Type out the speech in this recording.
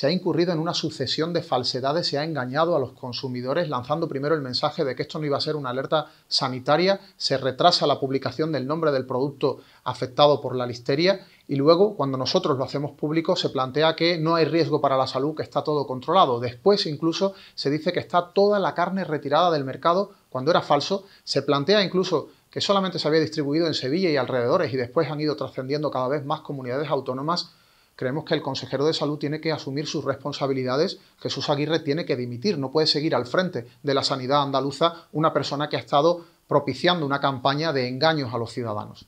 se ha incurrido en una sucesión de falsedades, se ha engañado a los consumidores lanzando primero el mensaje de que esto no iba a ser una alerta sanitaria, se retrasa la publicación del nombre del producto afectado por la listeria y luego cuando nosotros lo hacemos público se plantea que no hay riesgo para la salud, que está todo controlado. Después incluso se dice que está toda la carne retirada del mercado cuando era falso. Se plantea incluso que solamente se había distribuido en Sevilla y alrededores y después han ido trascendiendo cada vez más comunidades autónomas Creemos que el consejero de salud tiene que asumir sus responsabilidades. Jesús Aguirre tiene que dimitir. No puede seguir al frente de la sanidad andaluza una persona que ha estado propiciando una campaña de engaños a los ciudadanos.